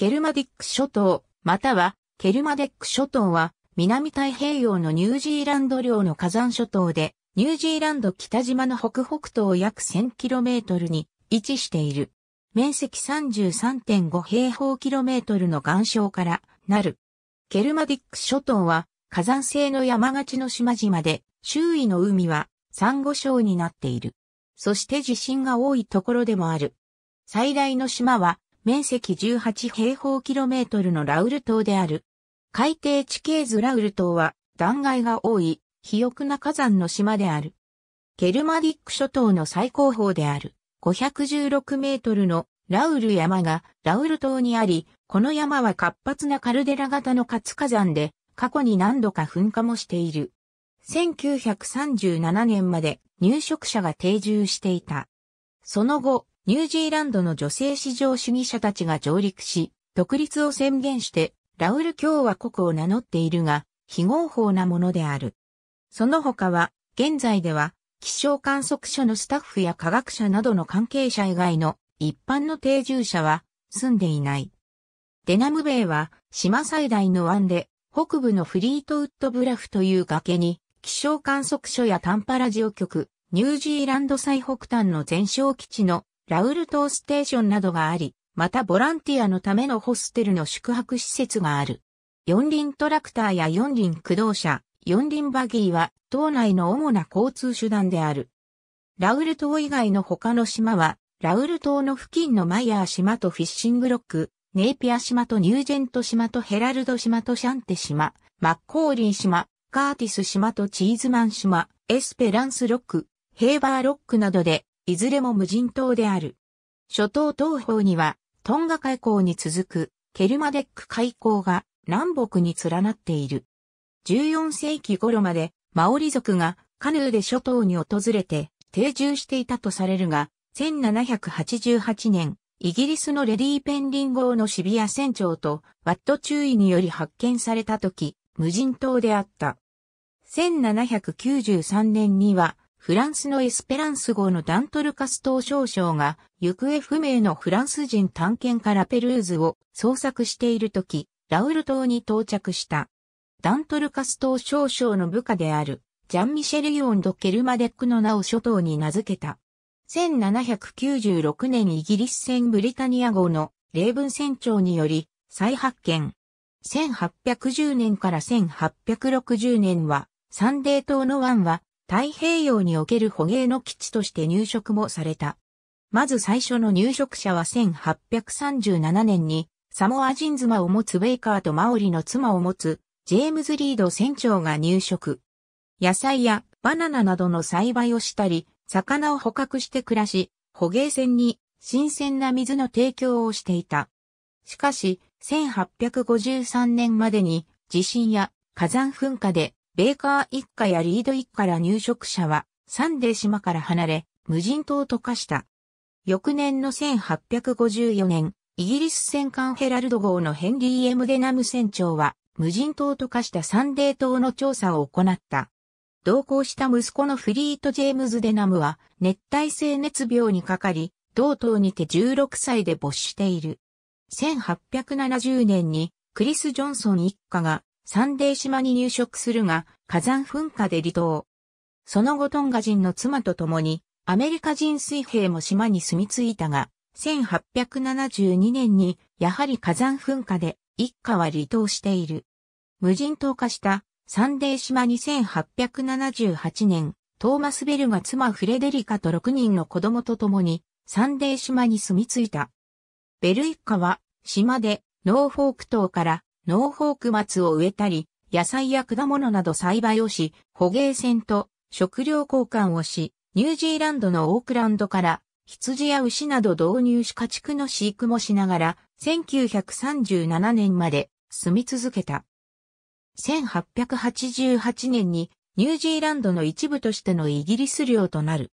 ケルマディック諸島、またはケルマデック諸島は南太平洋のニュージーランド領の火山諸島で、ニュージーランド北島の北北東約 1000km に位置している。面積33.5平方キロメートルの岩礁からなる。ケルマディック諸島は火山性の山がちの島々で、周囲の海はサンゴ礁になっている。そして地震が多いところでもある。最大の島は面積18平方キロメートルのラウル島である。海底地形図ラウル島は断崖が多い、肥沃な火山の島である。ケルマディック諸島の最高峰である516メートルのラウル山がラウル島にあり、この山は活発なカルデラ型の活火山で過去に何度か噴火もしている。1937年まで入植者が定住していた。その後、ニュージーランドの女性至上主義者たちが上陸し、独立を宣言して、ラウル共和国を名乗っているが、非合法なものである。その他は、現在では、気象観測所のスタッフや科学者などの関係者以外の一般の定住者は住んでいない。デナムベイは島最大の湾で北部のフリートウッドブラフという崖に気象観測所やタンパラジオ局、ニュージーランド最北端の全焼基地のラウル島ステーションなどがあり、またボランティアのためのホステルの宿泊施設がある。四輪トラクターや四輪駆動車、四輪バギーは島内の主な交通手段である。ラウル島以外の他の島は、ラウル島の付近のマイヤー島とフィッシングロック、ネイピア島とニュージェント島とヘラルド島とシャンテ島、マッコーリン島、カーティス島とチーズマン島、エスペランスロック、ヘーバーロックなどでいずれも無人島である。諸島東方には、トンガ海溝に続く、ケルマデック海溝が南北に連なっている。14世紀頃まで、マオリ族がカヌーで諸島に訪れて定住していたとされるが、1788年、イギリスのレディーペンリン号のシビア船長とワット注意により発見された時、無人島であった。1793年にはフランスのエスペランス号のダントルカス島少将が、行方不明のフランス人探検家ラペルーズを捜索しているとき、ラウル島に到着した。ダントルカス島少将の部下である、ジャン・ミシェル・ヨン・ド・ケルマデックの名を諸島に名付けた。1796年イギリス船ブリタニア号の例文船長により再発見。1810年から1860年はサンデー島の湾は太平洋における捕鯨の基地として入植もされた。まず最初の入植者は1837年にサモア人妻を持つウェイカーとマオリの妻を持つジェームズ・リード船長が入植。野菜やバナナなどの栽培をしたり、魚を捕獲して暮らし、捕鯨船に新鮮な水の提供をしていた。しかし、1853年までに地震や火山噴火でベーカー一家やリード一家ら入植者は、サンデー島から離れ、無人島と化した。翌年の1854年、イギリス戦艦ヘラルド号のヘンリー・エムデナム船長は、無人島と化したサンデー島の調査を行った。同行した息子のフリート・ジェームズ・デナムは、熱帯性熱病にかかり、同島にて16歳で没している。1870年に、クリス・ジョンソン一家がサンデー島に入植するが、火山噴火で離島。その後トンガ人の妻と共に、アメリカ人水兵も島に住み着いたが、1872年に、やはり火山噴火で、一家は離島している。無人島化したサンデー島2878年、トーマス・ベルが妻フレデリカと6人の子供と共にサンデー島に住み着いた。ベル一家は島でノーフォーク島から農法区松を植えたり、野菜や果物など栽培をし、捕鯨船と食料交換をし、ニュージーランドのオークランドから羊や牛など導入し家畜の飼育もしながら、1937年まで住み続けた。1888年にニュージーランドの一部としてのイギリス領となる。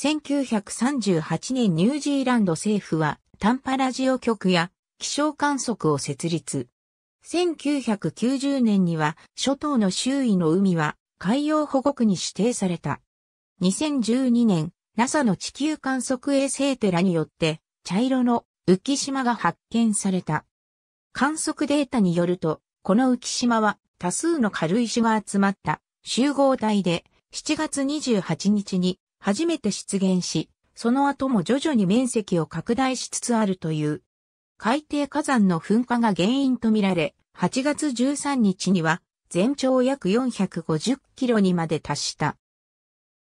1938年ニュージーランド政府はタンパラジオ局や気象観測を設立。1990年には諸島の周囲の海は海洋保護区に指定された。2012年、NASA の地球観測衛星テラによって茶色の浮島が発見された。観測データによると、この浮島は多数の軽石が集まった集合体で7月28日に初めて出現し、その後も徐々に面積を拡大しつつあるという。海底火山の噴火が原因とみられ、8月13日には全長約450キロにまで達した。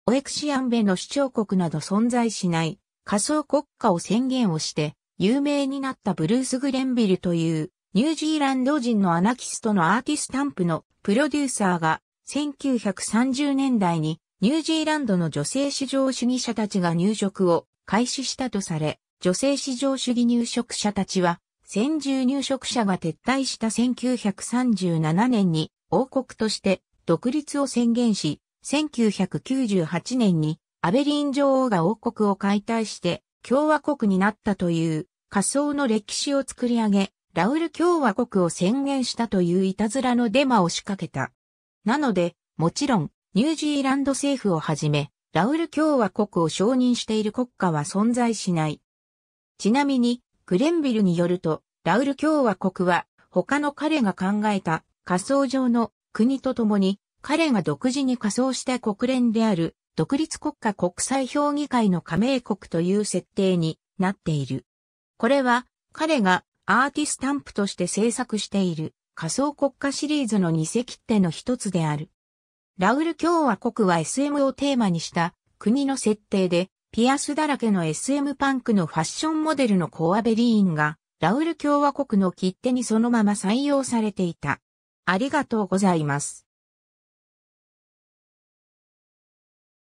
オエクシアンベの主張国など存在しない仮想国家を宣言をして有名になったブルース・グレンビルというニュージーランド人のアナキストのアーティスタンプのプロデューサーが1930年代にニュージーランドの女性至上主義者たちが入植を開始したとされ、女性至上主義入植者たちは、先住入植者が撤退した1937年に王国として独立を宣言し、1998年にアベリン女王が王国を解体して共和国になったという仮想の歴史を作り上げ、ラウル共和国を宣言したといういたずらのデマを仕掛けた。なので、もちろん、ニュージーランド政府をはじめ、ラウル共和国を承認している国家は存在しない。ちなみに、グレンビルによると、ラウル共和国は、他の彼が考えた仮想上の国とともに、彼が独自に仮想した国連である独立国家国際評議会の加盟国という設定になっている。これは彼がアーティスタンプとして制作している仮想国家シリーズの偽切手の一つである。ラウル共和国は SM をテーマにした国の設定で、ピアスだらけの SM パンクのファッションモデルのコアベリーンが、ラウル共和国の切手にそのまま採用されていた。ありがとうございます。